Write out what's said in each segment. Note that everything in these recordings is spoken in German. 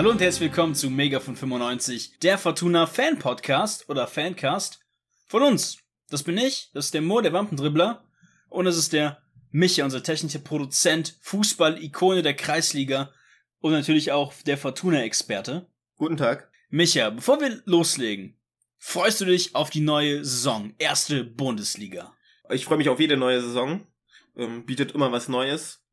Hallo und herzlich willkommen zu Mega von 95, der Fortuna Fan Podcast oder Fancast von uns. Das bin ich, das ist der Mo, der Wampendribbler und das ist der Micha, unser technischer Produzent, Fußball-Ikone der Kreisliga und natürlich auch der Fortuna-Experte. Guten Tag. Micha, bevor wir loslegen, freust du dich auf die neue Saison, erste Bundesliga? Ich freue mich auf jede neue Saison, ähm, bietet immer was Neues.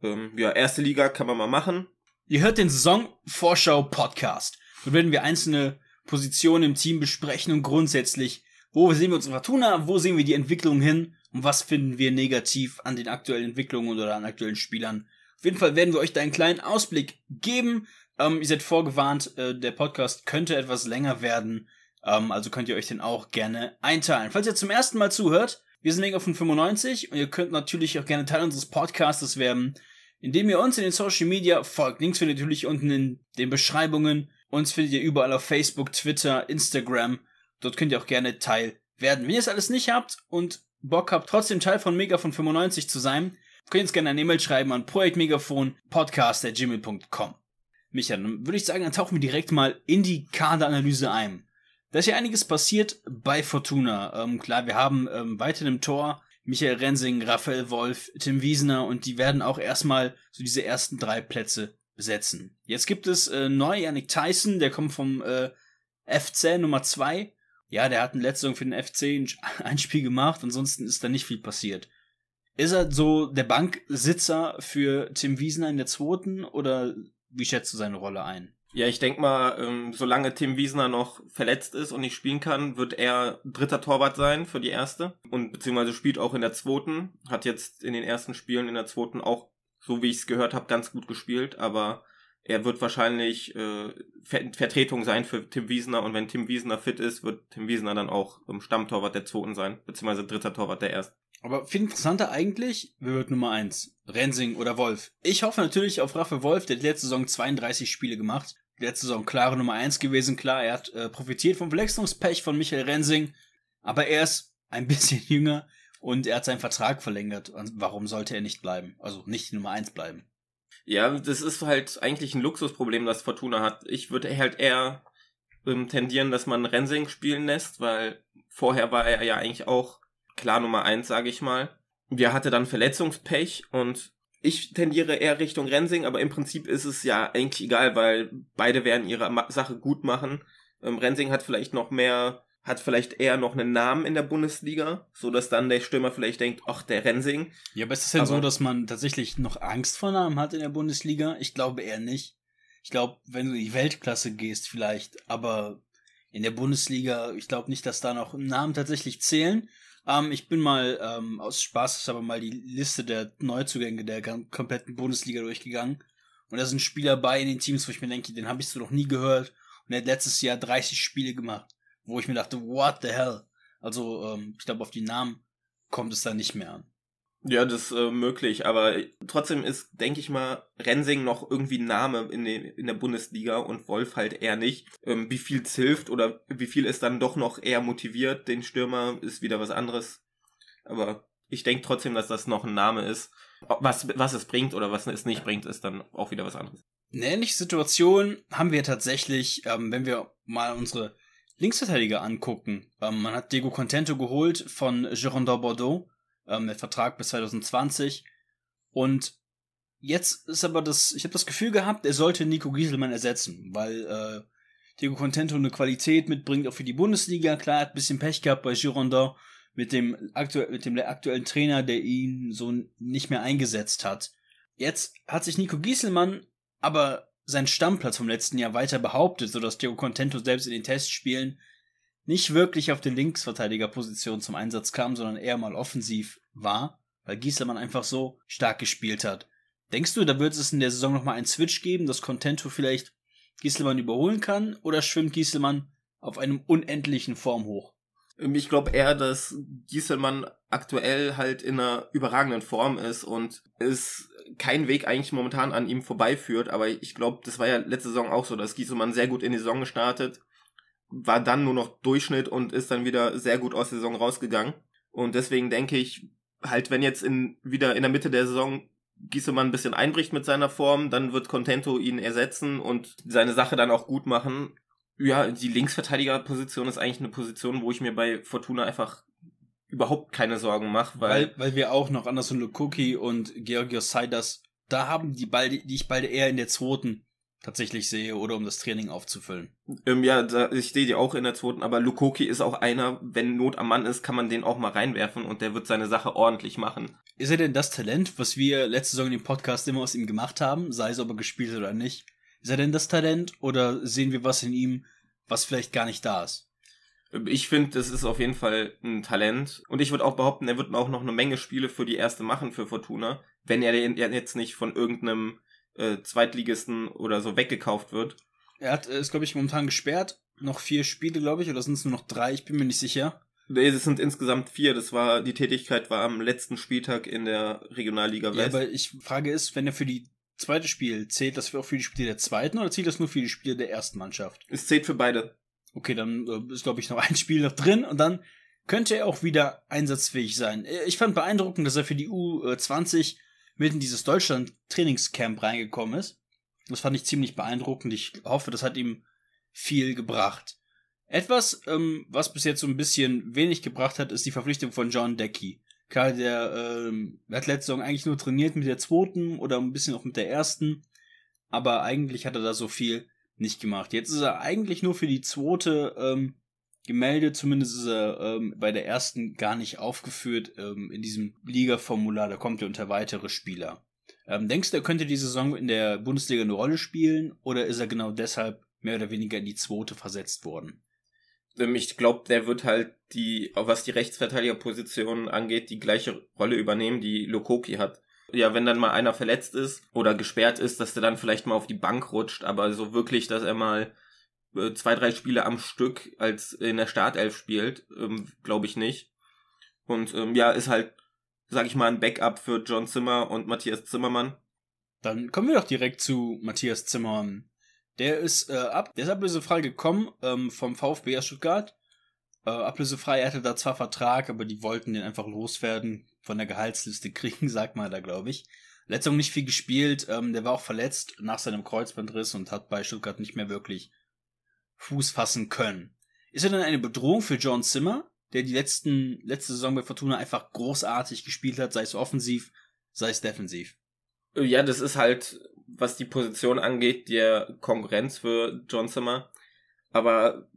Ähm, ja, erste Liga kann man mal machen, Ihr hört den Saisonvorschau-Podcast. Dort werden wir einzelne Positionen im Team besprechen und grundsätzlich, wo sehen wir uns in Fortuna, wo sehen wir die Entwicklung hin und was finden wir negativ an den aktuellen Entwicklungen oder an aktuellen Spielern. Auf jeden Fall werden wir euch da einen kleinen Ausblick geben. Ähm, ihr seid vorgewarnt, äh, der Podcast könnte etwas länger werden, ähm, also könnt ihr euch den auch gerne einteilen. Falls ihr zum ersten Mal zuhört, wir sind Mega von 95 und ihr könnt natürlich auch gerne Teil unseres Podcastes werden indem ihr uns in den Social Media folgt. Links findet ihr natürlich unten in den Beschreibungen. Uns findet ihr überall auf Facebook, Twitter, Instagram. Dort könnt ihr auch gerne Teil werden. Wenn ihr es alles nicht habt und Bock habt, trotzdem Teil von Megafon 95 zu sein, könnt ihr uns gerne eine E-Mail schreiben an projektmegafonpodcast.gmail.com. Micha, dann würde ich sagen, dann tauchen wir direkt mal in die Kaderanalyse ein. Da ist ja einiges passiert bei Fortuna. Ähm, klar, wir haben ähm, weiter im Tor Michael Rensing, Raphael Wolf, Tim Wiesner und die werden auch erstmal so diese ersten drei Plätze besetzen. Jetzt gibt es äh, neu Yannick Tyson, der kommt vom äh, FC Nummer 2. Ja, der hat in letzter Saison für den FC ein Spiel gemacht, ansonsten ist da nicht viel passiert. Ist er so der Banksitzer für Tim Wiesner in der zweiten oder wie schätzt du seine Rolle ein? Ja, ich denke mal, ähm, solange Tim Wiesner noch verletzt ist und nicht spielen kann, wird er dritter Torwart sein für die erste und beziehungsweise spielt auch in der zweiten. Hat jetzt in den ersten Spielen in der zweiten auch, so wie ich es gehört habe, ganz gut gespielt, aber er wird wahrscheinlich äh, Ver Vertretung sein für Tim Wiesner und wenn Tim Wiesner fit ist, wird Tim Wiesner dann auch ähm, Stammtorwart der zweiten sein, beziehungsweise dritter Torwart der ersten. Aber viel interessanter eigentlich, wer wird Nummer eins? Rensing oder Wolf? Ich hoffe natürlich auf Rafael Wolf, der hat letzte Saison 32 Spiele gemacht letzte Saison klare Nummer 1 gewesen. Klar, er hat äh, profitiert vom Verletzungspech von Michael Rensing, aber er ist ein bisschen jünger und er hat seinen Vertrag verlängert. Warum sollte er nicht bleiben? Also nicht Nummer 1 bleiben. Ja, das ist halt eigentlich ein Luxusproblem, das Fortuna hat. Ich würde halt eher ähm, tendieren, dass man Rensing spielen lässt, weil vorher war er ja eigentlich auch klar Nummer 1, sage ich mal. Wir hatte dann Verletzungspech und ich tendiere eher Richtung Rensing, aber im Prinzip ist es ja eigentlich egal, weil beide werden ihre Sache gut machen. Ähm, Rensing hat vielleicht noch mehr, hat vielleicht eher noch einen Namen in der Bundesliga, so dass dann der Stürmer vielleicht denkt, ach, der Rensing. Ja, aber ist es halt denn aber so, dass man tatsächlich noch Angst vor Namen hat in der Bundesliga? Ich glaube eher nicht. Ich glaube, wenn du in die Weltklasse gehst vielleicht, aber in der Bundesliga, ich glaube nicht, dass da noch Namen tatsächlich zählen. Ähm, ich bin mal ähm, aus Spaß aber mal die Liste der Neuzugänge der kompletten Bundesliga durchgegangen. Und da sind Spieler bei in den Teams, wo ich mir denke, den habe ich so noch nie gehört. Und er hat letztes Jahr 30 Spiele gemacht, wo ich mir dachte, what the hell? Also, ähm, ich glaube, auf die Namen kommt es da nicht mehr an. Ja, das ist äh, möglich, aber trotzdem ist, denke ich mal, Rensing noch irgendwie ein Name in, den, in der Bundesliga und Wolf halt eher nicht. Ähm, wie viel es hilft oder wie viel es dann doch noch eher motiviert, den Stürmer, ist wieder was anderes. Aber ich denke trotzdem, dass das noch ein Name ist. Was, was es bringt oder was es nicht bringt, ist dann auch wieder was anderes. Eine ähnliche Situation haben wir tatsächlich, ähm, wenn wir mal unsere Linksverteidiger angucken. Ähm, man hat Diego Contento geholt von Girondin Bordeaux ähm, der Vertrag bis 2020. Und jetzt ist aber das, ich habe das Gefühl gehabt, er sollte Nico Gieselmann ersetzen, weil äh, Diego Contento eine Qualität mitbringt, auch für die Bundesliga. Klar, er hat ein bisschen Pech gehabt bei Girondin mit dem, aktuell, mit dem aktuellen Trainer, der ihn so nicht mehr eingesetzt hat. Jetzt hat sich Nico Gieselmann aber seinen Stammplatz vom letzten Jahr weiter behauptet, sodass Diego Contento selbst in den Testspielen nicht wirklich auf der Linksverteidigerposition zum Einsatz kam, sondern eher mal offensiv war, weil Gieselmann einfach so stark gespielt hat. Denkst du, da wird es in der Saison nochmal einen Switch geben, dass Contento vielleicht Gieselmann überholen kann, oder schwimmt Gieselmann auf einem unendlichen Form hoch? Ähm, ich glaube eher, dass Gieselmann aktuell halt in einer überragenden Form ist und es kein Weg eigentlich momentan an ihm vorbeiführt. Aber ich glaube, das war ja letzte Saison auch so, dass Gieselmann sehr gut in die Saison gestartet war dann nur noch Durchschnitt und ist dann wieder sehr gut aus der Saison rausgegangen. Und deswegen denke ich, halt, wenn jetzt in, wieder in der Mitte der Saison Giesemann ein bisschen einbricht mit seiner Form, dann wird Contento ihn ersetzen und seine Sache dann auch gut machen. Ja, die Linksverteidigerposition ist eigentlich eine Position, wo ich mir bei Fortuna einfach überhaupt keine Sorgen mache, weil, weil, weil wir auch noch Anderson Lukuki und Georgios Saidas da haben die beide, die ich beide eher in der zweiten tatsächlich sehe oder um das Training aufzufüllen. Ähm, ja, da, ich sehe die auch in der zweiten, aber Lukoki ist auch einer, wenn Not am Mann ist, kann man den auch mal reinwerfen und der wird seine Sache ordentlich machen. Ist er denn das Talent, was wir letzte Saison im Podcast immer aus ihm gemacht haben, sei es aber gespielt oder nicht? Ist er denn das Talent oder sehen wir was in ihm, was vielleicht gar nicht da ist? Ähm, ich finde, das ist auf jeden Fall ein Talent. Und ich würde auch behaupten, er wird auch noch eine Menge Spiele für die erste machen für Fortuna, wenn er jetzt nicht von irgendeinem äh, Zweitligisten oder so weggekauft wird. Er hat, äh, ist, glaube ich, momentan gesperrt. Noch vier Spiele, glaube ich, oder sind es nur noch drei? Ich bin mir nicht sicher. Nee, es sind insgesamt vier. Das war, die Tätigkeit war am letzten Spieltag in der Regionalliga West. Ja, aber ich frage ist, wenn er für die zweite Spiel zählt, das auch für die Spiele der zweiten oder zählt das nur für die Spiele der ersten Mannschaft? Es zählt für beide. Okay, dann äh, ist, glaube ich, noch ein Spiel noch drin und dann könnte er auch wieder einsatzfähig sein. Äh, ich fand beeindruckend, dass er für die U20 mit in dieses Deutschland-Trainingscamp reingekommen ist. Das fand ich ziemlich beeindruckend. Ich hoffe, das hat ihm viel gebracht. Etwas, ähm, was bis jetzt so ein bisschen wenig gebracht hat, ist die Verpflichtung von John Decky. Klar, der ähm, hat letzte Saison eigentlich nur trainiert mit der zweiten oder ein bisschen auch mit der ersten, aber eigentlich hat er da so viel nicht gemacht. Jetzt ist er eigentlich nur für die zweite ähm, gemeldet. Zumindest ist er ähm, bei der ersten gar nicht aufgeführt ähm, in diesem Liga-Formular. Da kommt er unter weitere Spieler. Ähm, denkst du, er könnte die Saison in der Bundesliga eine Rolle spielen oder ist er genau deshalb mehr oder weniger in die zweite versetzt worden? Ähm, ich glaube, der wird halt die, was die Rechtsverteidigerposition angeht, die gleiche Rolle übernehmen, die Lokoki hat. Ja, wenn dann mal einer verletzt ist oder gesperrt ist, dass der dann vielleicht mal auf die Bank rutscht, aber so wirklich, dass er mal äh, zwei, drei Spiele am Stück als in der Startelf spielt, ähm, glaube ich nicht. Und ähm, ja, ist halt, sag ich mal, ein Backup für John Zimmer und Matthias Zimmermann. Dann kommen wir doch direkt zu Matthias Zimmermann. Der ist äh, ab, der ist ablösefrei gekommen ähm, vom VfB aus Stuttgart. Äh, ablösefrei, er hatte da zwar Vertrag, aber die wollten den einfach loswerden, von der Gehaltsliste kriegen, sagt man da, glaube ich. Letztendlich nicht viel gespielt, ähm, der war auch verletzt nach seinem Kreuzbandriss und hat bei Stuttgart nicht mehr wirklich Fuß fassen können. Ist er denn eine Bedrohung für John Zimmer, der die letzten, letzte Saison bei Fortuna einfach großartig gespielt hat, sei es offensiv, sei es defensiv? Äh, ja, das ist halt, was die Position angeht, der Konkurrenz für John Zimmer. Aber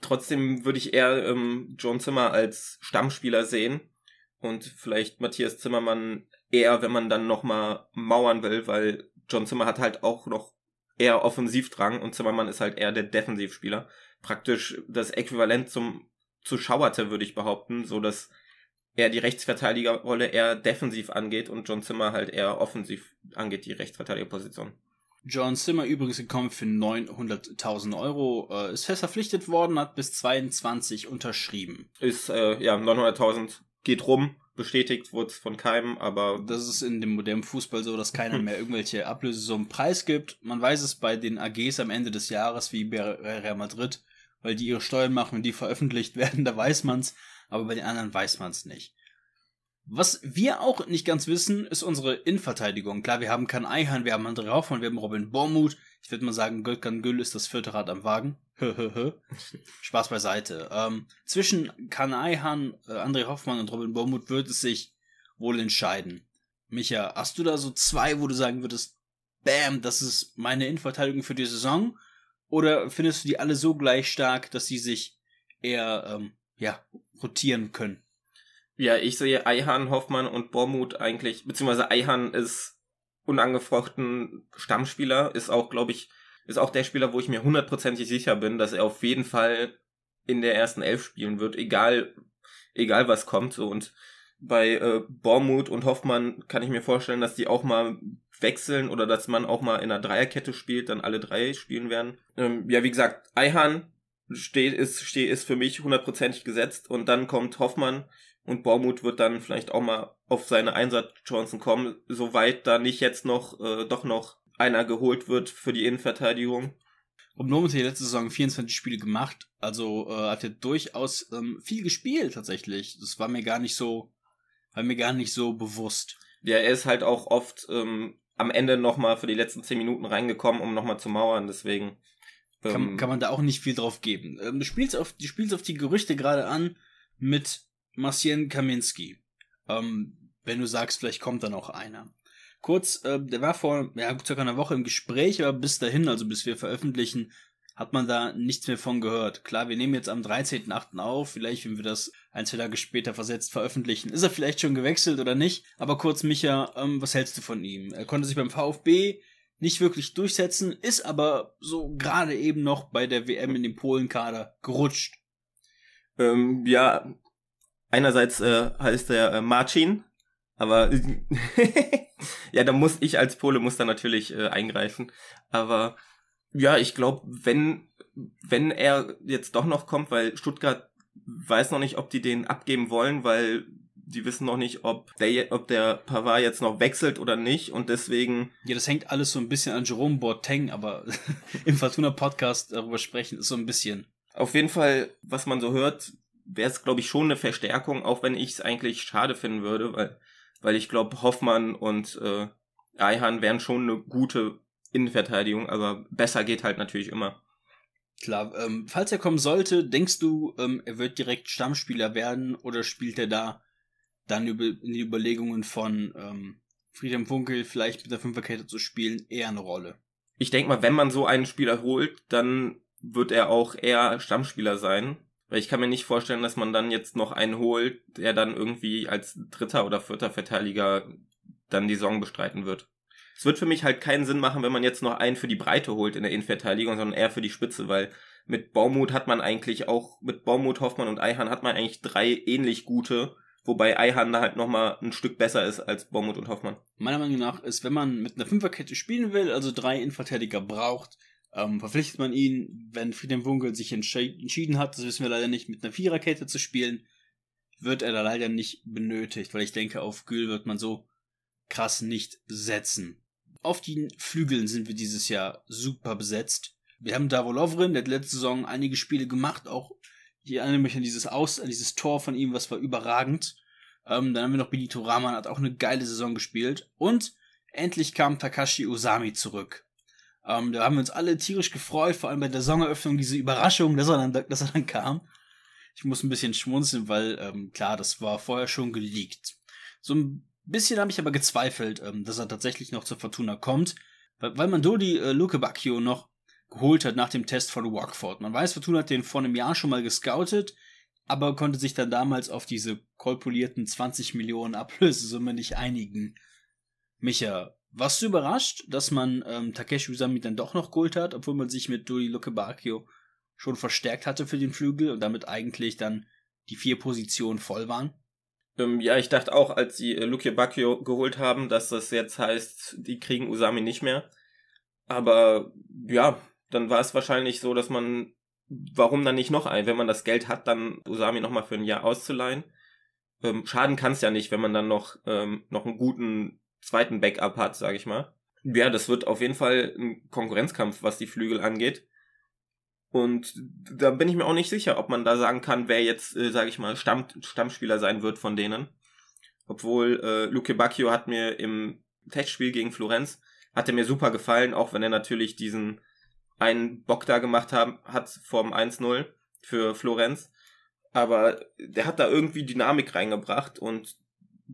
trotzdem würde ich eher ähm, John Zimmer als Stammspieler sehen und vielleicht Matthias Zimmermann eher, wenn man dann nochmal mauern will, weil John Zimmer hat halt auch noch eher Offensivdrang und Zimmermann ist halt eher der Defensivspieler. Praktisch das Äquivalent zum zu würde ich behaupten, so dass er die Rechtsverteidigerrolle eher defensiv angeht und John Zimmer halt eher offensiv angeht, die Rechtsverteidigerposition. John Zimmer übrigens gekommen für 900.000 Euro, äh, ist fest verpflichtet worden, hat bis 22 unterschrieben. Ist, äh, ja, 900.000 geht rum bestätigt wurde von keinem, aber. Das ist in dem modernen Fußball so, dass keiner mehr irgendwelche Ablösesummen preisgibt. Man weiß es bei den AGs am Ende des Jahres, wie bei Real Madrid, weil die ihre Steuern machen und die veröffentlicht werden, da weiß man's, aber bei den anderen weiß man's nicht. Was wir auch nicht ganz wissen, ist unsere Innenverteidigung. Klar, wir haben keinen Eihan, wir haben André Hoffmann, wir haben Robin Bormuth, ich würde mal sagen, Gökhan Gül ist das vierte Rad am Wagen. Spaß beiseite. Ähm, zwischen Kanaihan, äh, André Hoffmann und Robin Bormuth wird es sich wohl entscheiden. Micha, hast du da so zwei, wo du sagen würdest, bam, das ist meine Innenverteidigung für die Saison? Oder findest du die alle so gleich stark, dass sie sich eher ähm, ja, rotieren können? Ja, ich sehe Eihan, Hoffmann und Bormuth eigentlich, beziehungsweise Eihan ist unangefochten Stammspieler, ist auch, glaube ich, ist auch der Spieler, wo ich mir hundertprozentig sicher bin, dass er auf jeden Fall in der ersten Elf spielen wird, egal, egal was kommt, so und bei äh, Bormuth und Hoffmann kann ich mir vorstellen, dass die auch mal wechseln oder dass man auch mal in einer Dreierkette spielt, dann alle drei spielen werden. Ähm, ja, wie gesagt, Eihan steht, ist, steht, ist für mich hundertprozentig gesetzt und dann kommt Hoffmann, und Bormuth wird dann vielleicht auch mal auf seine Einsatzchancen kommen, soweit da nicht jetzt noch, äh, doch noch einer geholt wird für die Innenverteidigung. Rob Norman hat ja letzte Saison 24 Spiele gemacht, also äh, hat er durchaus ähm, viel gespielt tatsächlich. Das war mir gar nicht so, war mir gar nicht so bewusst. Ja, er ist halt auch oft ähm, am Ende nochmal für die letzten 10 Minuten reingekommen, um nochmal zu mauern, deswegen. Ähm, kann, kann man da auch nicht viel drauf geben. Ähm, du spielst auf, du spielst auf die Gerüchte gerade an mit Marcien Kaminski. Ähm, wenn du sagst, vielleicht kommt dann auch einer. Kurz, äh, der war vor ja, circa einer Woche im Gespräch, aber bis dahin, also bis wir veröffentlichen, hat man da nichts mehr von gehört. Klar, wir nehmen jetzt am 13.8. auf, vielleicht, wenn wir das ein, zwei Tage später versetzt veröffentlichen. Ist er vielleicht schon gewechselt oder nicht? Aber kurz, Micha, ähm, was hältst du von ihm? Er konnte sich beim VfB nicht wirklich durchsetzen, ist aber so gerade eben noch bei der WM in den Polenkader gerutscht. Ähm, ja, einerseits äh, heißt er äh, Marcin, aber ja, da muss ich als Pole muss da natürlich äh, eingreifen. Aber ja, ich glaube, wenn wenn er jetzt doch noch kommt, weil Stuttgart weiß noch nicht, ob die den abgeben wollen, weil die wissen noch nicht, ob der, ob der Pavard jetzt noch wechselt oder nicht und deswegen. Ja, das hängt alles so ein bisschen an Jerome Boateng, aber im Fortuna Podcast darüber sprechen ist so ein bisschen. Auf jeden Fall, was man so hört, wäre es, glaube ich, schon eine Verstärkung, auch wenn ich es eigentlich schade finden würde, weil, weil ich glaube, Hoffmann und äh, Eihan wären schon eine gute Innenverteidigung, aber besser geht halt natürlich immer. Klar, ähm, falls er kommen sollte, denkst du, ähm, er wird direkt Stammspieler werden oder spielt er da dann über, in die Überlegungen von ähm, Friedhelm Funkel vielleicht mit der Fünferkette zu spielen eher eine Rolle? Ich denke mal, wenn man so einen Spieler holt, dann wird er auch eher Stammspieler sein weil ich kann mir nicht vorstellen, dass man dann jetzt noch einen holt, der dann irgendwie als dritter oder vierter Verteidiger dann die Saison bestreiten wird. Es wird für mich halt keinen Sinn machen, wenn man jetzt noch einen für die Breite holt in der Innenverteidigung, sondern eher für die Spitze, weil mit Baumut hat man eigentlich auch, mit Baumut, Hoffmann und Eihan hat man eigentlich drei ähnlich gute, wobei Eihan da halt nochmal ein Stück besser ist als Baumut und Hoffmann. Meiner Meinung nach ist, wenn man mit einer Fünferkette spielen will, also drei Innenverteidiger braucht, ähm, verpflichtet man ihn, wenn Friedem Wunkel sich entschieden hat, das wissen wir leider nicht, mit einer Viererkette zu spielen, wird er da leider nicht benötigt, weil ich denke, auf Gül wird man so krass nicht setzen. Auf den Flügeln sind wir dieses Jahr super besetzt. Wir haben Davolovrin, der hat letzte Saison einige Spiele gemacht, auch die erinnere mich an dieses Aus, an dieses Tor von ihm, was war überragend. Ähm, dann haben wir noch Benito Rahman, hat auch eine geile Saison gespielt. Und endlich kam Takashi Osami zurück. Ähm, da haben wir uns alle tierisch gefreut, vor allem bei der Songeröffnung, diese Überraschung, dass er dann, dass er dann kam. Ich muss ein bisschen schmunzeln, weil ähm, klar, das war vorher schon geleakt. So ein bisschen habe ich aber gezweifelt, ähm, dass er tatsächlich noch zur Fortuna kommt, weil, weil man Dodi äh, Luke Bacchio noch geholt hat nach dem Test von Rockford. Man weiß, Fortuna hat den vor einem Jahr schon mal gescoutet, aber konnte sich dann damals auf diese kolpulierten 20 Millionen Ablösesumme nicht einigen. Micha, warst du überrascht, dass man ähm, Takeshi Usami dann doch noch geholt hat, obwohl man sich mit Dori Lukebakio schon verstärkt hatte für den Flügel und damit eigentlich dann die vier Positionen voll waren? Ähm, ja, ich dachte auch, als sie äh, Luke Bacchio geholt haben, dass das jetzt heißt, die kriegen Usami nicht mehr. Aber ja, dann war es wahrscheinlich so, dass man, warum dann nicht noch ein, wenn man das Geld hat, dann Usami nochmal für ein Jahr auszuleihen. Ähm, schaden kann es ja nicht, wenn man dann noch, ähm, noch einen guten zweiten Backup hat, sage ich mal. Ja, das wird auf jeden Fall ein Konkurrenzkampf, was die Flügel angeht. Und da bin ich mir auch nicht sicher, ob man da sagen kann, wer jetzt, äh, sage ich mal, Stamm, Stammspieler sein wird von denen. Obwohl äh, Luke Bacchio hat mir im Testspiel gegen Florenz, hat er mir super gefallen, auch wenn er natürlich diesen einen Bock da gemacht haben, hat vom 1-0 für Florenz. Aber der hat da irgendwie Dynamik reingebracht und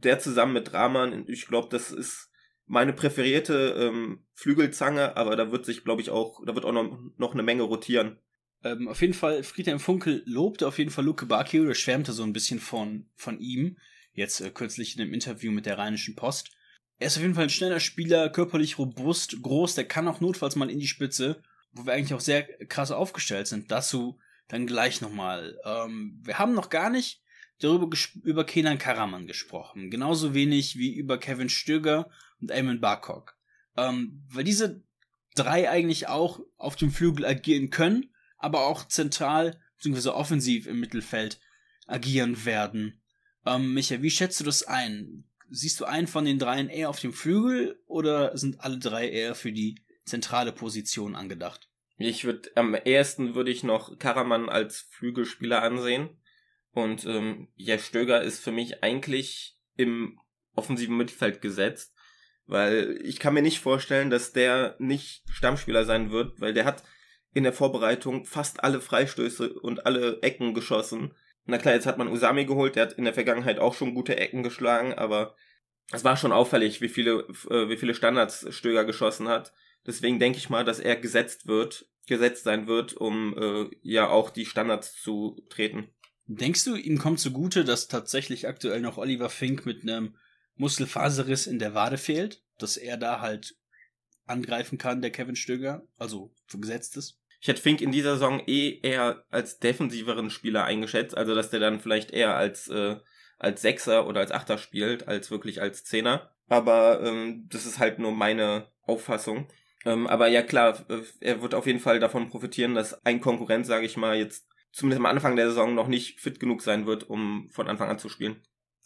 der zusammen mit Raman, ich glaube, das ist meine präferierte ähm, Flügelzange, aber da wird sich, glaube ich, auch, da wird auch noch, noch eine Menge rotieren. Ähm, auf jeden Fall, Friedhelm Funkel lobte auf jeden Fall Luke Bakio, der schwärmte so ein bisschen von, von ihm, jetzt äh, kürzlich in einem Interview mit der Rheinischen Post. Er ist auf jeden Fall ein schneller Spieler, körperlich robust, groß, der kann auch notfalls mal in die Spitze, wo wir eigentlich auch sehr krass aufgestellt sind. Dazu dann gleich nochmal. Ähm, wir haben noch gar nicht darüber über Kenan Karaman gesprochen. Genauso wenig wie über Kevin Stöger und Eamon Barcock. Ähm, weil diese drei eigentlich auch auf dem Flügel agieren können, aber auch zentral bzw. offensiv im Mittelfeld agieren werden. Ähm, Micha, wie schätzt du das ein? Siehst du einen von den dreien eher auf dem Flügel oder sind alle drei eher für die zentrale Position angedacht? Ich würde am ehesten würde ich noch Karaman als Flügelspieler ansehen. Und ähm, ja, Stöger ist für mich eigentlich im offensiven Mittelfeld gesetzt, weil ich kann mir nicht vorstellen, dass der nicht Stammspieler sein wird, weil der hat in der Vorbereitung fast alle Freistöße und alle Ecken geschossen. Na klar, jetzt hat man Usami geholt, der hat in der Vergangenheit auch schon gute Ecken geschlagen, aber es war schon auffällig, wie viele, äh, wie viele Standards Stöger geschossen hat. Deswegen denke ich mal, dass er gesetzt wird, gesetzt sein wird, um äh, ja auch die Standards zu treten. Denkst du, ihm kommt zugute, dass tatsächlich aktuell noch Oliver Fink mit einem Muskelfaserriss in der Wade fehlt? Dass er da halt angreifen kann, der Kevin Stöger? Also, so gesetzt ist? Ich hätte Fink in dieser Saison eh eher als defensiveren Spieler eingeschätzt, also dass der dann vielleicht eher als, äh, als Sechser oder als Achter spielt, als wirklich als Zehner. Aber ähm, das ist halt nur meine Auffassung. Ähm, aber ja klar, äh, er wird auf jeden Fall davon profitieren, dass ein Konkurrent, sage ich mal, jetzt zumindest am Anfang der Saison noch nicht fit genug sein wird, um von Anfang an zu spielen.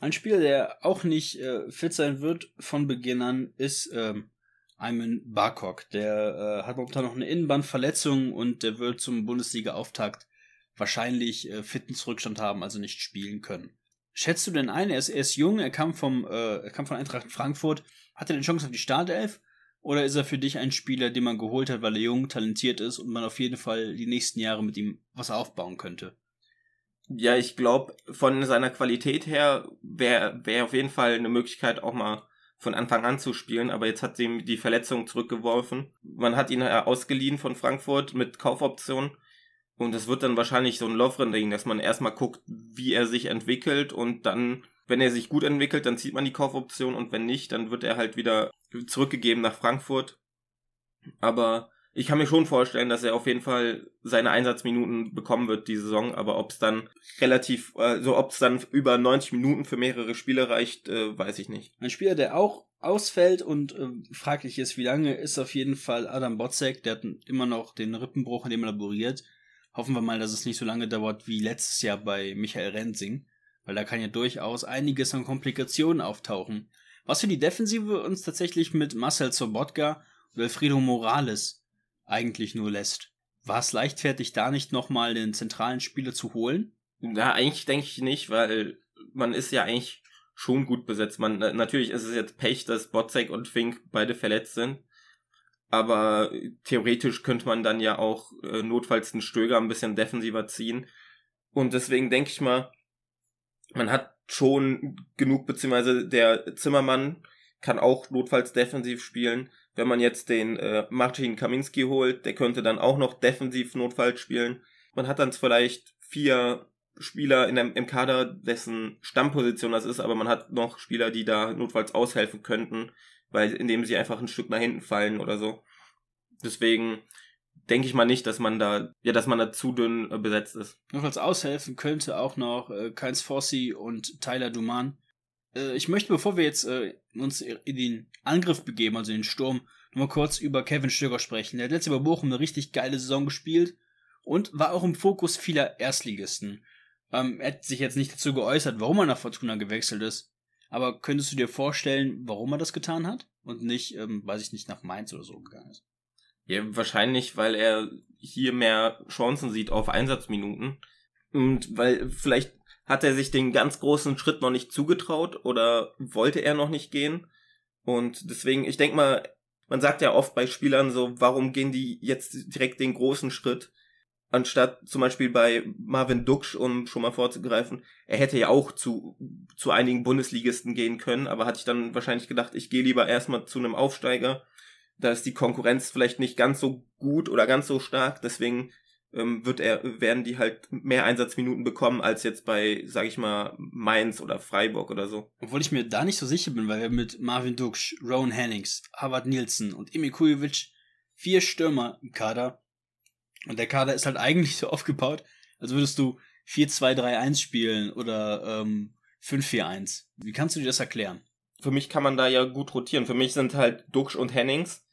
Ein Spieler, der auch nicht äh, fit sein wird von Beginn an, ist ähm, Ayman Barkok. Der äh, hat momentan noch eine Innenbandverletzung und der wird zum Bundesliga-Auftakt wahrscheinlich äh, fitten Zurückstand haben, also nicht spielen können. Schätzt du denn ein? Er ist, er ist jung, er kam, vom, äh, er kam von Eintracht Frankfurt. Hat er denn Chance auf die Startelf? Oder ist er für dich ein Spieler, den man geholt hat, weil er jung, talentiert ist und man auf jeden Fall die nächsten Jahre mit ihm was aufbauen könnte? Ja, ich glaube, von seiner Qualität her wäre wär auf jeden Fall eine Möglichkeit, auch mal von Anfang an zu spielen, aber jetzt hat sie ihm die Verletzung zurückgeworfen. Man hat ihn ausgeliehen von Frankfurt mit Kaufoption und das wird dann wahrscheinlich so ein Lovren-Ding, dass man erstmal guckt, wie er sich entwickelt und dann, wenn er sich gut entwickelt, dann zieht man die Kaufoption und wenn nicht, dann wird er halt wieder zurückgegeben nach Frankfurt. Aber ich kann mir schon vorstellen, dass er auf jeden Fall seine Einsatzminuten bekommen wird die Saison, aber ob es dann relativ, also ob es dann über 90 Minuten für mehrere Spiele reicht, äh, weiß ich nicht. Ein Spieler, der auch ausfällt und äh, fraglich ist, wie lange, ist auf jeden Fall Adam Botzek. Der hat immer noch den Rippenbruch, in dem er laboriert. Hoffen wir mal, dass es nicht so lange dauert wie letztes Jahr bei Michael Rensing, weil da kann ja durchaus einiges an Komplikationen auftauchen was für die Defensive uns tatsächlich mit Marcel Sobotka und Alfredo Morales eigentlich nur lässt. War es leichtfertig, da nicht nochmal den zentralen Spieler zu holen? Na, eigentlich denke ich nicht, weil man ist ja eigentlich schon gut besetzt. Man, natürlich ist es jetzt Pech, dass Botzek und Fink beide verletzt sind. Aber theoretisch könnte man dann ja auch äh, notfalls den Stöger ein bisschen defensiver ziehen. Und deswegen denke ich mal, man hat schon genug, beziehungsweise der Zimmermann kann auch notfalls defensiv spielen. Wenn man jetzt den äh, Martin Kaminski holt, der könnte dann auch noch defensiv notfalls spielen. Man hat dann vielleicht vier Spieler in dem, im Kader, dessen Stammposition das ist, aber man hat noch Spieler, die da notfalls aushelfen könnten, weil indem sie einfach ein Stück nach hinten fallen oder so. Deswegen denke ich mal nicht, dass man da, ja, dass man da zu dünn äh, besetzt ist. Noch als aushelfen könnte auch noch äh, Kynes Forsey und Tyler Duman. Äh, ich möchte, bevor wir jetzt äh, uns in den Angriff begeben, also in den Sturm, nochmal kurz über Kevin Stöger sprechen. Der hat letztes Jahr bei Bochum eine richtig geile Saison gespielt und war auch im Fokus vieler Erstligisten. Ähm, er hat sich jetzt nicht dazu geäußert, warum er nach Fortuna gewechselt ist. Aber könntest du dir vorstellen, warum er das getan hat und nicht, ähm, weiß ich nicht, nach Mainz oder so gegangen ist? Ja, wahrscheinlich, weil er hier mehr Chancen sieht auf Einsatzminuten. Und weil vielleicht hat er sich den ganz großen Schritt noch nicht zugetraut oder wollte er noch nicht gehen. Und deswegen, ich denke mal, man sagt ja oft bei Spielern so, warum gehen die jetzt direkt den großen Schritt? Anstatt zum Beispiel bei Marvin Duksch, um schon mal vorzugreifen, er hätte ja auch zu, zu einigen Bundesligisten gehen können, aber hatte ich dann wahrscheinlich gedacht, ich gehe lieber erstmal zu einem Aufsteiger da ist die Konkurrenz vielleicht nicht ganz so gut oder ganz so stark, deswegen ähm, wird er, werden die halt mehr Einsatzminuten bekommen als jetzt bei, sag ich mal, Mainz oder Freiburg oder so. Obwohl ich mir da nicht so sicher bin, weil wir mit Marvin Duksch, Rowan Hennings, Harvard Nielsen und Emi Kujovic vier Stürmer im Kader. Und der Kader ist halt eigentlich so aufgebaut, als würdest du 4-2-3-1 spielen oder ähm, 5-4-1. Wie kannst du dir das erklären? Für mich kann man da ja gut rotieren. Für mich sind halt Duxch und Hennings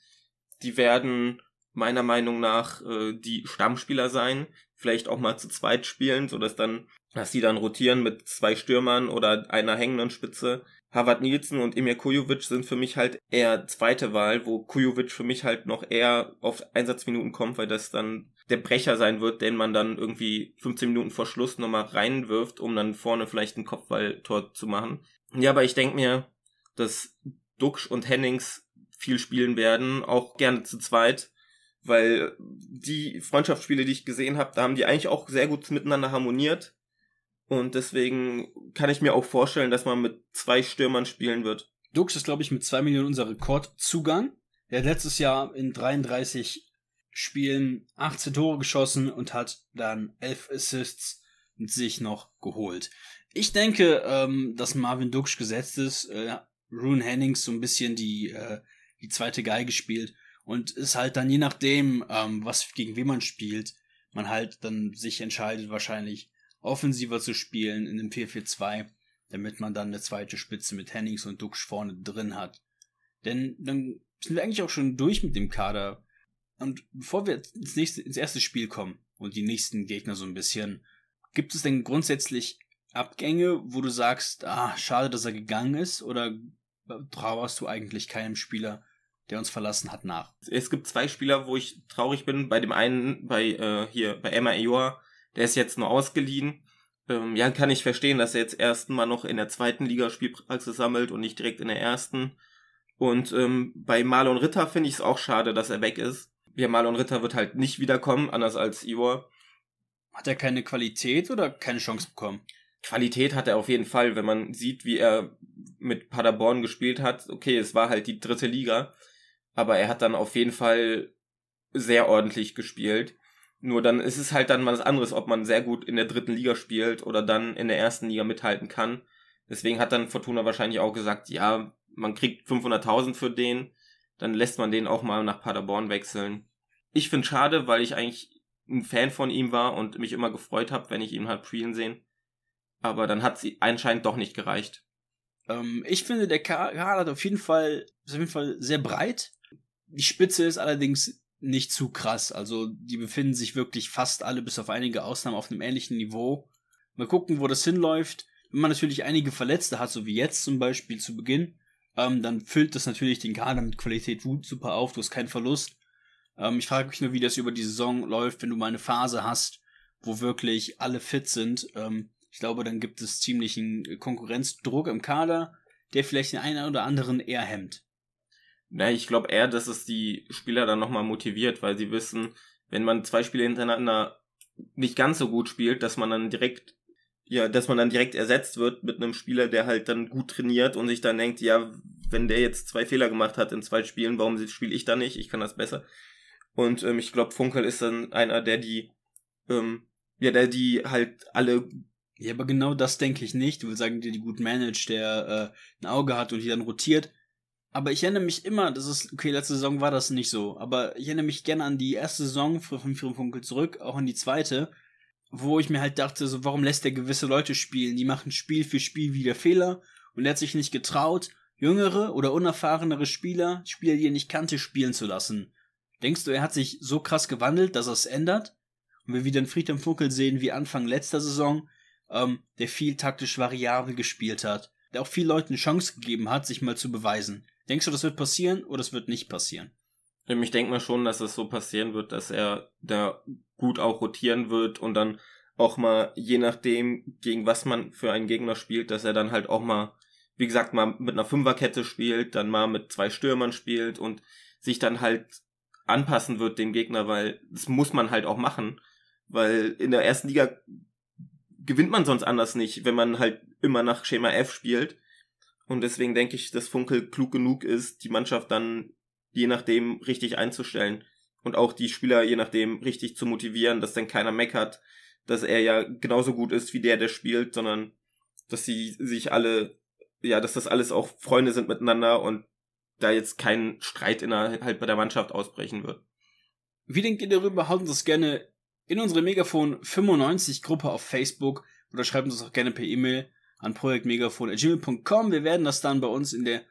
die werden meiner Meinung nach äh, die Stammspieler sein, vielleicht auch mal zu zweit spielen, so dass dann, dass sie dann rotieren mit zwei Stürmern oder einer hängenden Spitze. Harvard Nielsen und Emir Kujovic sind für mich halt eher zweite Wahl, wo Kujovic für mich halt noch eher auf Einsatzminuten kommt, weil das dann der Brecher sein wird, den man dann irgendwie 15 Minuten vor Schluss nochmal reinwirft, um dann vorne vielleicht ein Kopfballtor zu machen. Ja, aber ich denke mir, dass Duxch und Hennings viel spielen werden, auch gerne zu zweit, weil die Freundschaftsspiele, die ich gesehen habe, da haben die eigentlich auch sehr gut miteinander harmoniert. Und deswegen kann ich mir auch vorstellen, dass man mit zwei Stürmern spielen wird. Dux ist, glaube ich, mit zwei Millionen unser Rekordzugang. Er hat letztes Jahr in 33 Spielen 18 Tore geschossen und hat dann 11 Assists mit sich noch geholt. Ich denke, ähm, dass Marvin Dux gesetzt ist, äh, Rune Hennings so ein bisschen die äh, die zweite Geige spielt und ist halt dann je nachdem, ähm, was gegen wen man spielt, man halt dann sich entscheidet wahrscheinlich offensiver zu spielen in dem 4-4-2, damit man dann eine zweite Spitze mit Hennings und Duxch vorne drin hat. Denn dann sind wir eigentlich auch schon durch mit dem Kader. Und bevor wir ins, nächste, ins erste Spiel kommen und die nächsten Gegner so ein bisschen, gibt es denn grundsätzlich Abgänge, wo du sagst, ah, schade, dass er gegangen ist, oder trauerst du eigentlich keinem Spieler der uns verlassen hat, nach. Es gibt zwei Spieler, wo ich traurig bin. Bei dem einen, bei äh, hier, bei Emma Eor, der ist jetzt nur ausgeliehen. Ähm, ja, kann ich verstehen, dass er jetzt erstmal noch in der zweiten Liga Spielpraxis sammelt und nicht direkt in der ersten. Und ähm, bei Marlon Ritter finde ich es auch schade, dass er weg ist. Ja, Marlon Ritter wird halt nicht wiederkommen, anders als Eor. Hat er keine Qualität oder keine Chance bekommen? Qualität hat er auf jeden Fall, wenn man sieht, wie er mit Paderborn gespielt hat. Okay, es war halt die dritte Liga, aber er hat dann auf jeden Fall sehr ordentlich gespielt. Nur dann ist es halt dann was anderes, ob man sehr gut in der dritten Liga spielt oder dann in der ersten Liga mithalten kann. Deswegen hat dann Fortuna wahrscheinlich auch gesagt, ja, man kriegt 500.000 für den, dann lässt man den auch mal nach Paderborn wechseln. Ich finde schade, weil ich eigentlich ein Fan von ihm war und mich immer gefreut habe, wenn ich ihn halt spielen sehen. Aber dann hat es anscheinend doch nicht gereicht. Ähm, ich finde, der Kader hat auf jeden Fall ist auf jeden Fall sehr breit. Die Spitze ist allerdings nicht zu krass. Also die befinden sich wirklich fast alle, bis auf einige Ausnahmen, auf einem ähnlichen Niveau. Mal gucken, wo das hinläuft. Wenn man natürlich einige Verletzte hat, so wie jetzt zum Beispiel zu Beginn, ähm, dann füllt das natürlich den Kader mit Qualität super auf. Du hast keinen Verlust. Ähm, ich frage mich nur, wie das über die Saison läuft, wenn du mal eine Phase hast, wo wirklich alle fit sind. Ähm, ich glaube, dann gibt es ziemlichen Konkurrenzdruck im Kader, der vielleicht den einen oder anderen eher hemmt na, ne, ich glaube eher, dass es die Spieler dann nochmal motiviert, weil sie wissen, wenn man zwei Spiele hintereinander nicht ganz so gut spielt, dass man dann direkt, ja, dass man dann direkt ersetzt wird mit einem Spieler, der halt dann gut trainiert und sich dann denkt, ja, wenn der jetzt zwei Fehler gemacht hat in zwei Spielen, warum spiele ich da nicht? Ich kann das besser. Und ähm, ich glaube, Funkel ist dann einer, der die, ähm, ja, der die halt alle ja, aber genau das denke ich nicht. Du willst sagen, der die gut managt, der äh, ein Auge hat und die dann rotiert. Aber ich erinnere mich immer, das ist, okay, letzte Saison war das nicht so, aber ich erinnere mich gerne an die erste Saison von Funkel zurück, auch an die zweite, wo ich mir halt dachte, so, warum lässt der gewisse Leute spielen? Die machen Spiel für Spiel wieder Fehler und er hat sich nicht getraut, jüngere oder unerfahrenere Spieler, Spieler, die er nicht kannte, spielen zu lassen. Denkst du, er hat sich so krass gewandelt, dass er es ändert? Und wir wieder in Friedhelm Funkel sehen, wie Anfang letzter Saison, ähm, der viel taktisch variabel gespielt hat, der auch vielen Leuten eine Chance gegeben hat, sich mal zu beweisen. Denkst du, das wird passieren oder es wird nicht passieren? Ähm, ich denke mal schon, dass es so passieren wird, dass er da gut auch rotieren wird und dann auch mal, je nachdem, gegen was man für einen Gegner spielt, dass er dann halt auch mal, wie gesagt, mal mit einer Fünferkette spielt, dann mal mit zwei Stürmern spielt und sich dann halt anpassen wird dem Gegner, weil das muss man halt auch machen, weil in der ersten Liga gewinnt man sonst anders nicht, wenn man halt immer nach Schema F spielt und deswegen denke ich, dass Funkel klug genug ist, die Mannschaft dann je nachdem richtig einzustellen und auch die Spieler je nachdem richtig zu motivieren, dass dann keiner meckert, dass er ja genauso gut ist wie der, der spielt, sondern dass sie sich alle, ja, dass das alles auch Freunde sind miteinander und da jetzt kein Streit innerhalb der Mannschaft ausbrechen wird. Wie denkt ihr darüber? Halten Sie es gerne in unsere Megafon 95 Gruppe auf Facebook oder schreiben Sie es auch gerne per E-Mail an projektmegafon.gmail.com. Wir werden das dann bei uns in der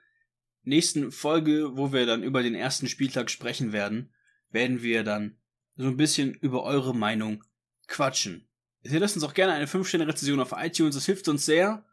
nächsten Folge, wo wir dann über den ersten Spieltag sprechen werden, werden wir dann so ein bisschen über eure Meinung quatschen. Ihr lasst uns auch gerne eine 5 sterne rezession auf iTunes, das hilft uns sehr.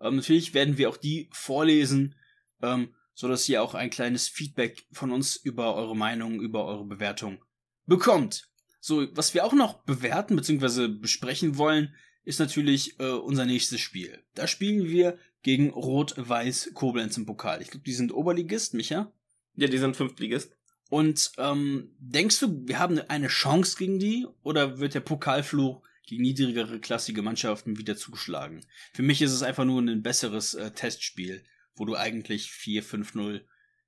Ähm, natürlich werden wir auch die vorlesen, ähm, sodass ihr auch ein kleines Feedback von uns über eure Meinung, über eure Bewertung bekommt. So, was wir auch noch bewerten bzw. besprechen wollen, ist natürlich äh, unser nächstes Spiel. Da spielen wir gegen Rot-Weiß Koblenz im Pokal. Ich glaube, die sind Oberligist, Micha? Ja, die sind Fünftligist. Und ähm, denkst du, wir haben eine Chance gegen die oder wird der Pokalfluch gegen niedrigere klassische Mannschaften wieder zugeschlagen? Für mich ist es einfach nur ein besseres äh, Testspiel, wo du eigentlich 4-5-0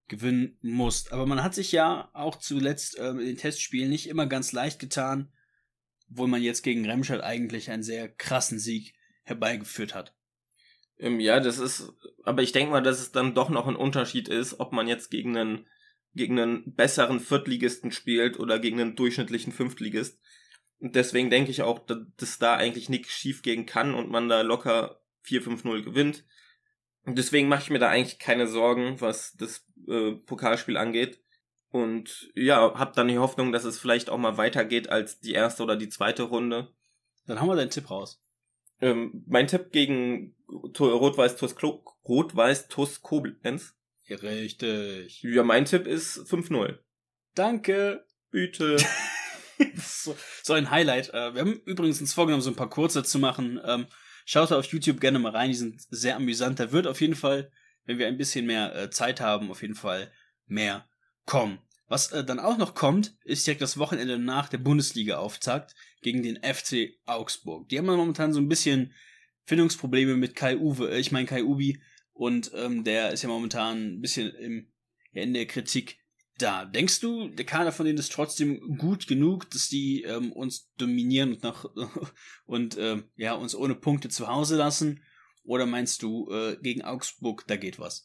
gewinnen musst. Aber man hat sich ja auch zuletzt äh, in den Testspielen nicht immer ganz leicht getan obwohl man jetzt gegen Remscheid eigentlich einen sehr krassen Sieg herbeigeführt hat. Ähm, ja, das ist, aber ich denke mal, dass es dann doch noch ein Unterschied ist, ob man jetzt gegen einen, gegen einen besseren Viertligisten spielt oder gegen einen durchschnittlichen Fünftligist. Und deswegen denke ich auch, dass da eigentlich nichts schief gehen kann und man da locker 4-5-0 gewinnt. Und deswegen mache ich mir da eigentlich keine Sorgen, was das äh, Pokalspiel angeht. Und ja, hab dann die Hoffnung, dass es vielleicht auch mal weitergeht als die erste oder die zweite Runde. Dann haben wir deinen Tipp raus. Ähm, mein Tipp gegen Rot-Weiß Tusk, Rot Koblenz. Richtig. Ja, mein Tipp ist 5-0. Danke. Bitte. so, so ein Highlight. Äh, wir haben übrigens uns vorgenommen, so ein paar kurze zu machen. Ähm, schaut da auf YouTube gerne mal rein, die sind sehr amüsant. Da wird auf jeden Fall, wenn wir ein bisschen mehr äh, Zeit haben, auf jeden Fall mehr kommen. Was äh, dann auch noch kommt, ist direkt das Wochenende nach der Bundesliga-Auftakt gegen den FC Augsburg. Die haben momentan so ein bisschen Findungsprobleme mit Kai Uwe, äh, ich meine Kai Ubi, und ähm, der ist ja momentan ein bisschen im, ja, in der Kritik da. Denkst du, der Kader von denen ist trotzdem gut genug, dass die ähm, uns dominieren und nach und äh, ja uns ohne Punkte zu Hause lassen? Oder meinst du, äh, gegen Augsburg, da geht was?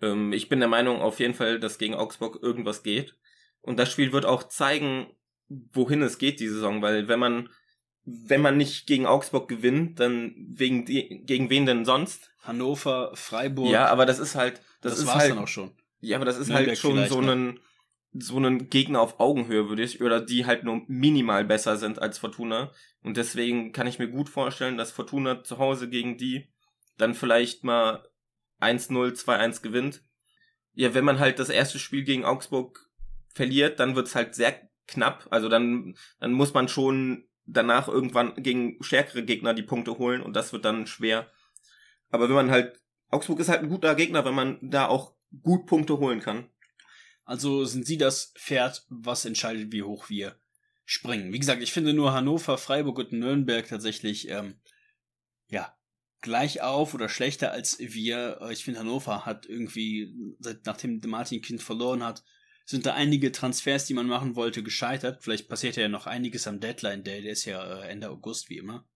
Ähm, ich bin der Meinung auf jeden Fall, dass gegen Augsburg irgendwas geht. Und das Spiel wird auch zeigen, wohin es geht die Saison, weil wenn man wenn man nicht gegen Augsburg gewinnt, dann wegen die, gegen wen denn sonst? Hannover, Freiburg. Ja, aber das ist halt das, das ist war's halt, dann auch schon. Ja, aber das ist Nürnberg halt schon so ein so einen Gegner auf Augenhöhe würde ich oder die halt nur minimal besser sind als Fortuna und deswegen kann ich mir gut vorstellen, dass Fortuna zu Hause gegen die dann vielleicht mal 1-0, 2-1 gewinnt. Ja, wenn man halt das erste Spiel gegen Augsburg verliert, dann wird's halt sehr knapp. Also dann, dann muss man schon danach irgendwann gegen stärkere Gegner die Punkte holen und das wird dann schwer. Aber wenn man halt, Augsburg ist halt ein guter Gegner, wenn man da auch gut Punkte holen kann. Also sind sie das Pferd, was entscheidet, wie hoch wir springen. Wie gesagt, ich finde nur Hannover, Freiburg und Nürnberg tatsächlich, ähm, ja, gleich auf oder schlechter als wir. Äh, ich finde, Hannover hat irgendwie, seit, nachdem Martin Kind verloren hat, sind da einige Transfers, die man machen wollte, gescheitert. Vielleicht passiert ja noch einiges am Deadline Day, der ist ja äh, Ende August, wie immer.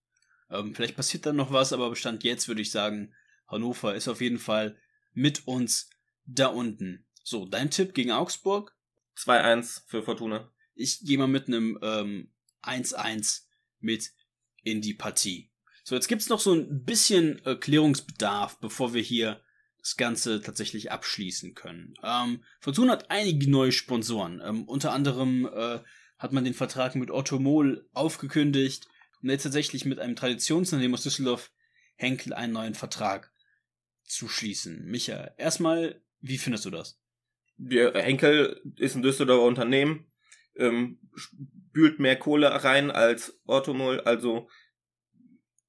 Ähm, vielleicht passiert da noch was, aber Bestand jetzt würde ich sagen, Hannover ist auf jeden Fall mit uns da unten. So, dein Tipp gegen Augsburg? 2-1 für Fortuna. Ich gehe mal mit einem ähm, 1-1 mit in die Partie. So, jetzt gibt es noch so ein bisschen äh, Klärungsbedarf, bevor wir hier das Ganze tatsächlich abschließen können. Ähm, Fortuna hat einige neue Sponsoren. Ähm, unter anderem äh, hat man den Vertrag mit Otto Mohl aufgekündigt und jetzt tatsächlich mit einem Traditionsunternehmen aus Düsseldorf Henkel einen neuen Vertrag zu schließen. Micha, erstmal, wie findest du das? Wir, äh, Henkel ist ein Düsseldorfer Unternehmen, ähm, spült mehr Kohle rein als Otto Mohl, also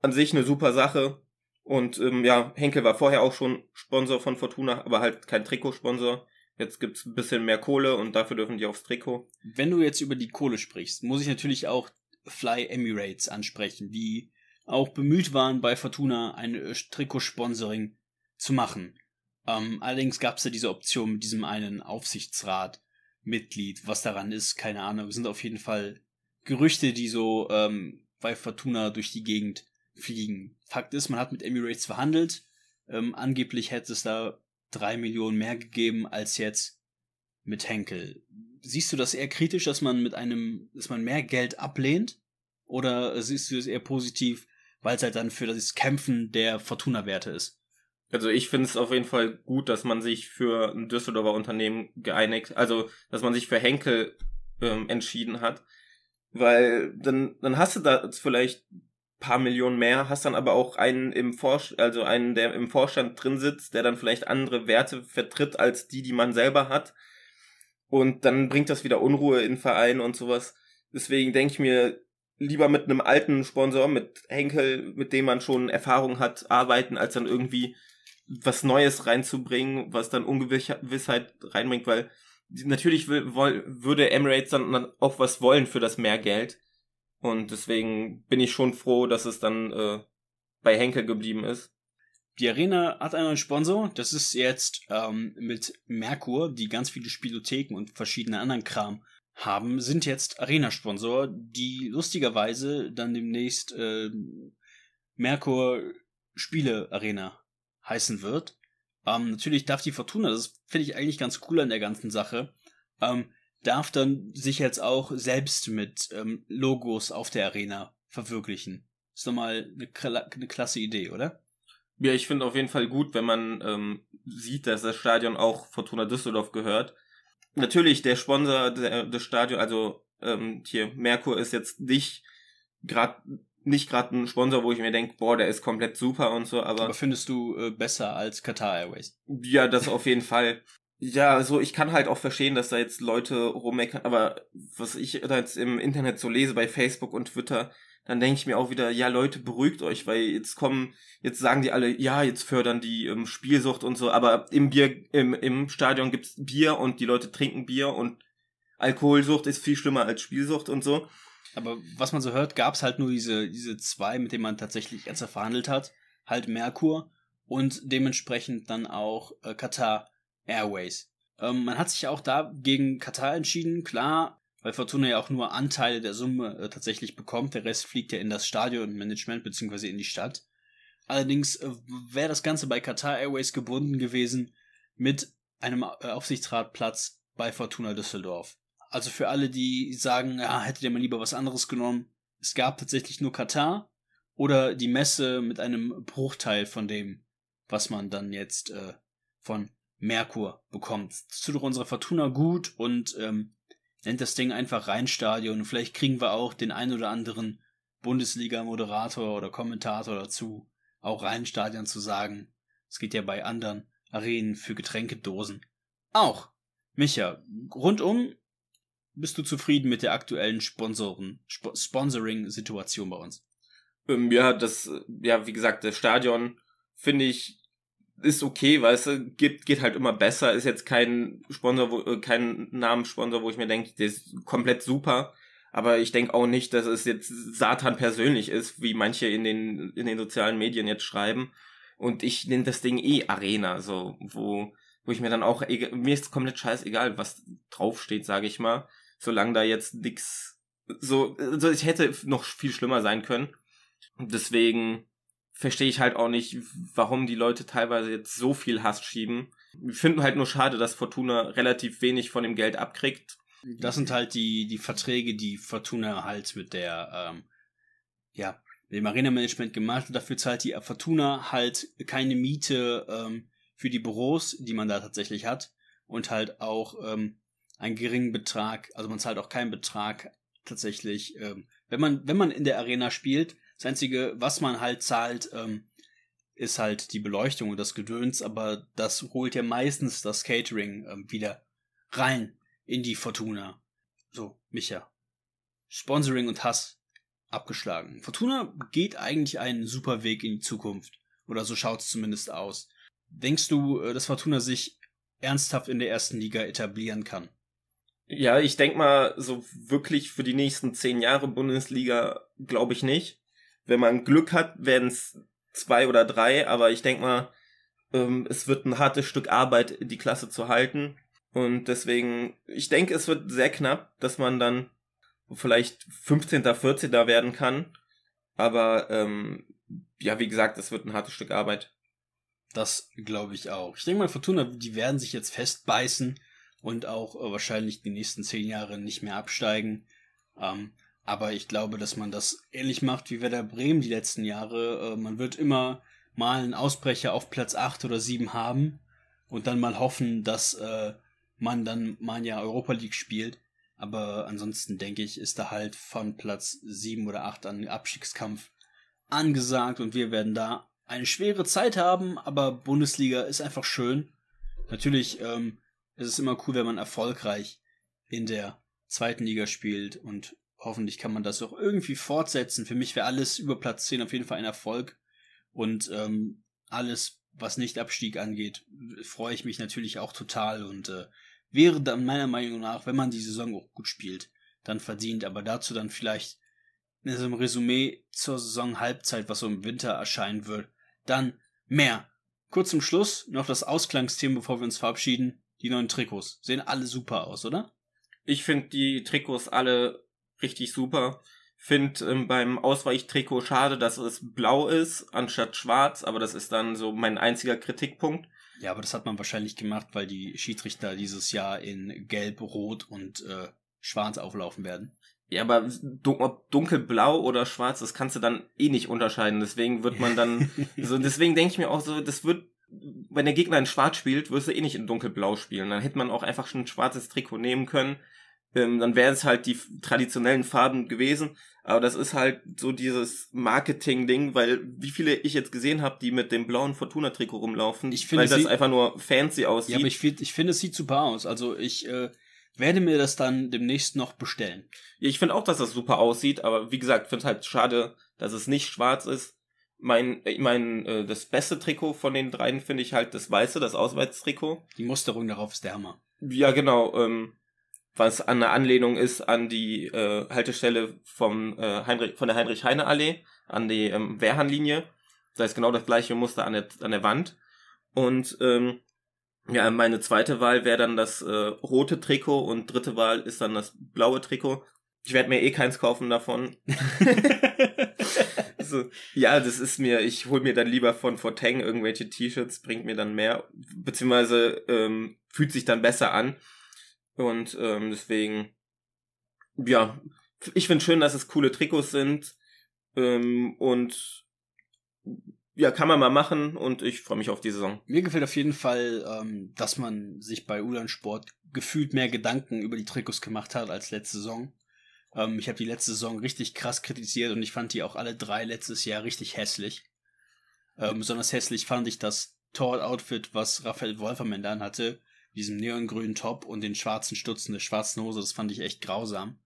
an sich eine super Sache. Und ähm, ja, Henkel war vorher auch schon Sponsor von Fortuna, aber halt kein Trikotsponsor. Jetzt gibt's ein bisschen mehr Kohle und dafür dürfen die aufs Trikot. Wenn du jetzt über die Kohle sprichst, muss ich natürlich auch Fly Emirates ansprechen, die auch bemüht waren, bei Fortuna ein äh, Trikotsponsoring zu machen. Ähm, allerdings gab's ja diese Option mit diesem einen Aufsichtsrat-Mitglied. Was daran ist, keine Ahnung. Es sind auf jeden Fall Gerüchte, die so ähm, bei Fortuna durch die Gegend fliegen. Fakt ist, man hat mit Emirates verhandelt. Ähm, angeblich hätte es da drei Millionen mehr gegeben als jetzt mit Henkel. Siehst du das eher kritisch, dass man mit einem, dass man mehr Geld ablehnt? Oder siehst du es eher positiv, weil es halt dann für das Kämpfen der Fortuna-Werte ist? Also ich finde es auf jeden Fall gut, dass man sich für ein Düsseldorfer Unternehmen geeinigt, also dass man sich für Henkel ähm, entschieden hat, weil dann, dann hast du da vielleicht paar Millionen mehr, hast dann aber auch einen im Vor also einen, der im Vorstand drin sitzt, der dann vielleicht andere Werte vertritt als die, die man selber hat. Und dann bringt das wieder Unruhe in Verein und sowas. Deswegen denke ich mir, lieber mit einem alten Sponsor, mit Henkel, mit dem man schon Erfahrung hat, arbeiten, als dann irgendwie was Neues reinzubringen, was dann Ungewissheit reinbringt, weil natürlich würde Emirates dann auch was wollen für das Mehrgeld. Und deswegen bin ich schon froh, dass es dann äh, bei Henkel geblieben ist. Die Arena hat einen neuen Sponsor. Das ist jetzt ähm, mit Merkur, die ganz viele Spielotheken und verschiedene anderen Kram haben, sind jetzt Arena-Sponsor, die lustigerweise dann demnächst äh, Merkur Spiele Arena heißen wird. Ähm, natürlich darf die Fortuna, das finde ich eigentlich ganz cool an der ganzen Sache, ähm, darf dann sich jetzt auch selbst mit ähm, Logos auf der Arena verwirklichen. Ist nochmal eine, eine klasse Idee, oder? Ja, ich finde auf jeden Fall gut, wenn man ähm, sieht, dass das Stadion auch Fortuna Düsseldorf gehört. Natürlich, der Sponsor des Stadions, also ähm, hier Merkur ist jetzt nicht gerade nicht gerade ein Sponsor, wo ich mir denke, boah, der ist komplett super und so, aber. Aber findest du äh, besser als Qatar Airways? Ja, das auf jeden Fall. Ja, also ich kann halt auch verstehen, dass da jetzt Leute rummeckern, aber was ich da jetzt im Internet so lese bei Facebook und Twitter, dann denke ich mir auch wieder, ja Leute, beruhigt euch, weil jetzt kommen, jetzt sagen die alle, ja, jetzt fördern die ähm, Spielsucht und so, aber im Bier, im, im Stadion gibt's Bier und die Leute trinken Bier und Alkoholsucht ist viel schlimmer als Spielsucht und so. Aber was man so hört, gab's halt nur diese, diese zwei, mit denen man tatsächlich ernsthaft verhandelt hat, halt Merkur und dementsprechend dann auch äh, Katar Airways. Ähm, man hat sich auch da gegen Katar entschieden, klar, weil Fortuna ja auch nur Anteile der Summe äh, tatsächlich bekommt. Der Rest fliegt ja in das Stadionmanagement bzw. in die Stadt. Allerdings äh, wäre das Ganze bei Katar Airways gebunden gewesen mit einem äh, Aufsichtsratplatz bei Fortuna Düsseldorf. Also für alle, die sagen, ja, hätte der mal lieber was anderes genommen. Es gab tatsächlich nur Katar oder die Messe mit einem Bruchteil von dem, was man dann jetzt äh, von Merkur bekommt. Das tut doch unsere Fortuna gut und ähm, nennt das Ding einfach Rheinstadion. Und vielleicht kriegen wir auch den ein oder anderen Bundesliga-Moderator oder Kommentator dazu, auch Rheinstadion zu sagen. Es geht ja bei anderen Arenen für Getränkedosen. Auch. Micha, rundum bist du zufrieden mit der aktuellen Sponsoren, Sp Sponsoring-Situation bei uns? Ähm, ja, das, ja, wie gesagt, das Stadion finde ich ist okay, weil es geht, geht halt immer besser, ist jetzt kein Sponsor, wo, äh, kein Namenssponsor, wo ich mir denke, der ist komplett super, aber ich denke auch nicht, dass es jetzt Satan persönlich ist, wie manche in den, in den sozialen Medien jetzt schreiben. Und ich nenne das Ding eh Arena, so, wo, wo ich mir dann auch, mir ist komplett scheißegal, was draufsteht, sage ich mal, solange da jetzt nix, so, so, also ich hätte noch viel schlimmer sein können. Deswegen, verstehe ich halt auch nicht, warum die Leute teilweise jetzt so viel Hass schieben. Wir finden halt nur schade, dass Fortuna relativ wenig von dem Geld abkriegt. Das sind halt die, die Verträge, die Fortuna halt mit der, ähm, ja, dem Arena-Management gemacht hat. dafür zahlt die Fortuna halt keine Miete ähm, für die Büros, die man da tatsächlich hat und halt auch ähm, einen geringen Betrag, also man zahlt auch keinen Betrag tatsächlich, ähm, wenn man wenn man in der Arena spielt, das Einzige, was man halt zahlt, ähm, ist halt die Beleuchtung und das Gedöns, aber das holt ja meistens das Catering ähm, wieder rein in die Fortuna. So, Micha. Sponsoring und Hass abgeschlagen. Fortuna geht eigentlich einen super Weg in die Zukunft. Oder so schaut es zumindest aus. Denkst du, äh, dass Fortuna sich ernsthaft in der ersten Liga etablieren kann? Ja, ich denke mal, so wirklich für die nächsten zehn Jahre Bundesliga glaube ich nicht wenn man Glück hat, werden es zwei oder drei, aber ich denke mal, ähm, es wird ein hartes Stück Arbeit, die Klasse zu halten. Und deswegen, ich denke, es wird sehr knapp, dass man dann vielleicht 15., 14. werden kann. Aber ähm, ja, wie gesagt, es wird ein hartes Stück Arbeit. Das glaube ich auch. Ich denke mal, Fortuna, die werden sich jetzt festbeißen und auch äh, wahrscheinlich die nächsten zehn Jahre nicht mehr absteigen. Ähm, aber ich glaube, dass man das ähnlich macht wie Werder Bremen die letzten Jahre. Äh, man wird immer mal einen Ausbrecher auf Platz 8 oder 7 haben und dann mal hoffen, dass äh, man dann mal ein Jahr Europa League spielt. Aber ansonsten denke ich, ist da halt von Platz 7 oder 8 an Abstiegskampf angesagt und wir werden da eine schwere Zeit haben, aber Bundesliga ist einfach schön. Natürlich ähm, ist es immer cool, wenn man erfolgreich in der zweiten Liga spielt und hoffentlich kann man das auch irgendwie fortsetzen. Für mich wäre alles über Platz 10 auf jeden Fall ein Erfolg. Und ähm, alles, was nicht Abstieg angeht, freue ich mich natürlich auch total und äh, wäre dann meiner Meinung nach, wenn man die Saison auch gut spielt, dann verdient. Aber dazu dann vielleicht in so einem Resümee zur Saison Halbzeit, was so im Winter erscheinen wird, dann mehr. Kurz zum Schluss noch das Ausklangsthema, bevor wir uns verabschieden. Die neuen Trikots sehen alle super aus, oder? Ich finde die Trikots alle richtig super. Find ähm, beim Ausweichtrikot schade, dass es blau ist, anstatt schwarz, aber das ist dann so mein einziger Kritikpunkt. Ja, aber das hat man wahrscheinlich gemacht, weil die Schiedsrichter dieses Jahr in Gelb, Rot und äh, Schwarz auflaufen werden. Ja, aber ob dunkelblau oder schwarz, das kannst du dann eh nicht unterscheiden. Deswegen wird man dann, so, deswegen denke ich mir auch so, das wird, wenn der Gegner in schwarz spielt, wirst du eh nicht in dunkelblau spielen. Dann hätte man auch einfach schon ein schwarzes Trikot nehmen können ähm, dann wären es halt die traditionellen Farben gewesen. Aber das ist halt so dieses Marketing-Ding, weil wie viele ich jetzt gesehen habe, die mit dem blauen Fortuna-Trikot rumlaufen, ich finde, weil das einfach nur fancy aussieht. Ja, aber ich, find, ich find, es sieht super aus. Also ich äh, werde mir das dann demnächst noch bestellen. Ja, ich finde auch, dass das super aussieht, aber wie gesagt, finde halt schade, dass es nicht schwarz ist. Mein, äh, mein, äh, das beste Trikot von den dreien finde ich halt das weiße, das Auswärtstrikot. Die Musterung darauf ist der Hammer. Ja, genau. Ähm, was an eine Anlehnung ist an die äh, Haltestelle vom, äh, Heinrich, von der Heinrich-Heine-Allee, an die ähm, Wehrhahnlinie. Da ist genau das gleiche Muster an der, an der Wand. Und ähm, ja, meine zweite Wahl wäre dann das äh, rote Trikot und dritte Wahl ist dann das blaue Trikot. Ich werde mir eh keins kaufen davon. also, ja, das ist mir, ich hol mir dann lieber von Forteng irgendwelche T-Shirts, bringt mir dann mehr, beziehungsweise ähm, fühlt sich dann besser an, und ähm, deswegen, ja, ich finde schön, dass es coole Trikots sind. Ähm, und ja, kann man mal machen und ich freue mich auf die Saison. Mir gefällt auf jeden Fall, ähm, dass man sich bei Ulan Sport gefühlt mehr Gedanken über die Trikots gemacht hat als letzte Saison. Ähm, ich habe die letzte Saison richtig krass kritisiert und ich fand die auch alle drei letztes Jahr richtig hässlich. Ähm, besonders hässlich fand ich das Tor-Outfit, was Raphael Wolfermann dann hatte, diesem neongrünen Top und den schwarzen Stutzen, der schwarzen Hose, das fand ich echt grausam.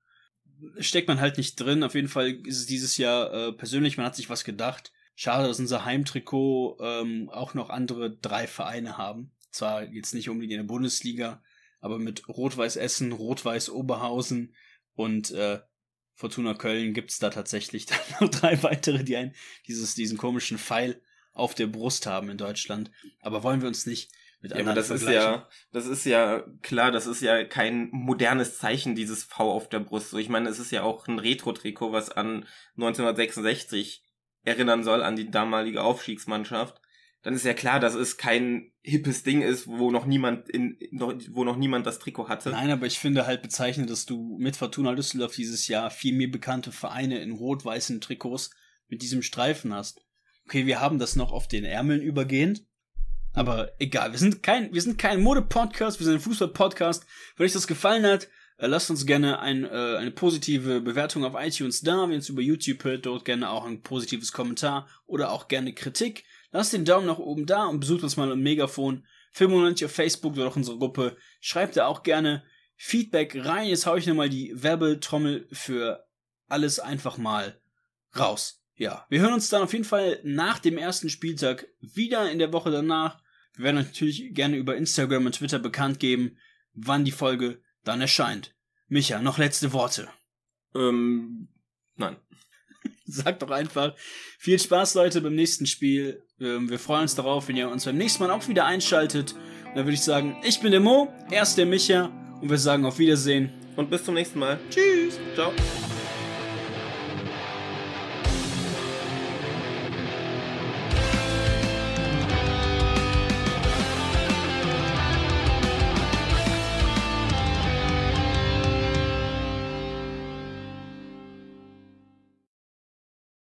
Steckt man halt nicht drin. Auf jeden Fall ist es dieses Jahr äh, persönlich, man hat sich was gedacht. Schade, dass unser Heimtrikot ähm, auch noch andere drei Vereine haben. Zwar jetzt nicht unbedingt in der Bundesliga, aber mit Rot-Weiß Essen, Rot-Weiß Oberhausen und äh, Fortuna Köln gibt es da tatsächlich dann noch drei weitere, die einen, dieses, diesen komischen Pfeil auf der Brust haben in Deutschland. Aber wollen wir uns nicht mit ja, aber das ist ja, das ist ja klar, das ist ja kein modernes Zeichen, dieses V auf der Brust. So, ich meine, es ist ja auch ein Retro-Trikot, was an 1966 erinnern soll, an die damalige Aufstiegsmannschaft. Dann ist ja klar, dass es kein hippes Ding ist, wo noch niemand in, wo noch niemand das Trikot hatte. Nein, aber ich finde halt bezeichnend, dass du mit Fortuna Düsseldorf dieses Jahr viel mehr bekannte Vereine in rot-weißen Trikots mit diesem Streifen hast. Okay, wir haben das noch auf den Ärmeln übergehend, aber egal, wir sind kein, wir sind kein Mode-Podcast, wir sind ein Fußball-Podcast. Wenn euch das gefallen hat, äh, lasst uns gerne ein, äh, eine positive Bewertung auf iTunes da. Wenn ihr uns über YouTube hört, dort gerne auch ein positives Kommentar oder auch gerne Kritik. Lasst den Daumen nach oben da und besucht uns mal im Megafon. 95 auf Facebook oder auch unsere Gruppe. Schreibt da auch gerne Feedback rein. Jetzt haue ich nochmal die Werbetrommel für alles einfach mal raus. Ja, wir hören uns dann auf jeden Fall nach dem ersten Spieltag wieder in der Woche danach. Wir werden euch natürlich gerne über Instagram und Twitter bekannt geben, wann die Folge dann erscheint. Micha, noch letzte Worte. Ähm, nein. Sagt doch einfach. Viel Spaß, Leute, beim nächsten Spiel. Ähm, wir freuen uns darauf, wenn ihr uns beim nächsten Mal auch wieder einschaltet. Und dann würde ich sagen, ich bin der Mo, er ist der Micha und wir sagen auf Wiedersehen. Und bis zum nächsten Mal. Tschüss. Ciao.